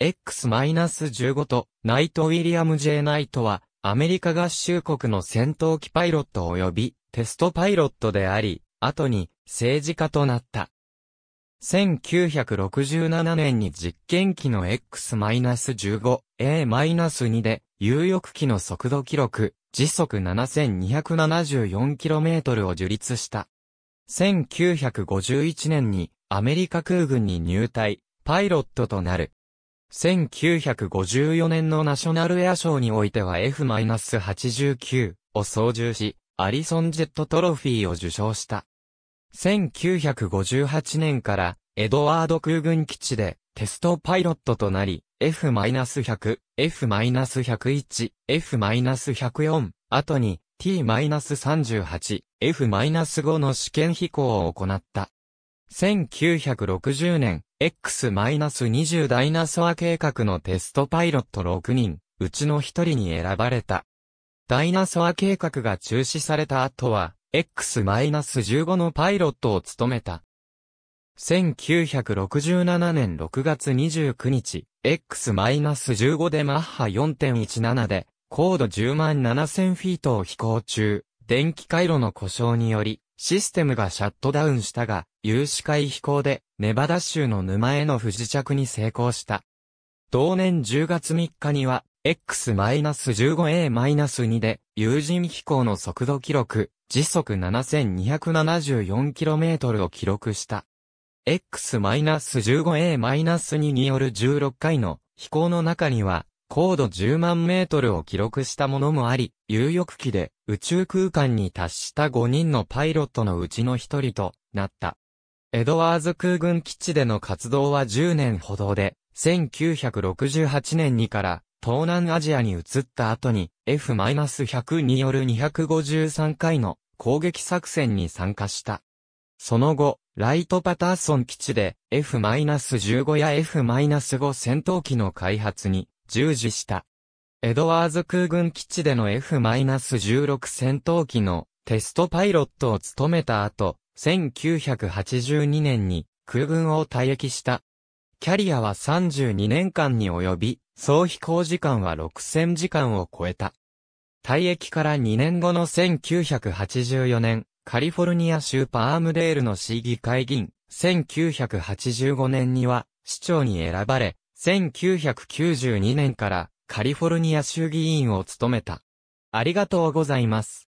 X-15 とナイト・ウィリアム・ジェイ・ナイトは、アメリカ合衆国の戦闘機パイロット及びテストパイロットであり、後に政治家となった。1967年に実験機の X-15A-2 で、有力機の速度記録、時速 7274km を樹立した。1951年にアメリカ空軍に入隊、パイロットとなる。1954年のナショナルエア賞においては F-89 を操縦し、アリソンジェットトロフィーを受賞した。1958年からエドワード空軍基地でテストパイロットとなり、F-100、F-101、F-104、後に T-38、F-5 の試験飛行を行った。1960年、X-20 ダイナソア計画のテストパイロット6人、うちの1人に選ばれた。ダイナソア計画が中止された後は、X-15 のパイロットを務めた。1967年6月29日、X-15 でマッハ4.17で、高度10万7000フィートを飛行中、電気回路の故障により、システムがシャットダウンしたが、有志会飛行で、ネバダ州の沼への不時着に成功した。同年10月3日には、X-15A-2 で、有人飛行の速度記録、時速 7274km を記録した。X-15A-2 による16回の飛行の中には、高度10万メートルを記録したものもあり、有力機で宇宙空間に達した5人のパイロットのうちの1人となった。エドワーズ空軍基地での活動は10年ほどで、1968年にから東南アジアに移った後に F-100 による253回の攻撃作戦に参加した。その後、ライトパターソン基地で F-15 や F-5 戦闘機の開発に従事した。エドワーズ空軍基地での F-16 戦闘機のテストパイロットを務めた後、1982年に空軍を退役した。キャリアは32年間に及び、総飛行時間は6000時間を超えた。退役から2年後の1984年、カリフォルニア州パームデールの市議会議員、1985年には市長に選ばれ、1992年からカリフォルニア州議員を務めた。ありがとうございます。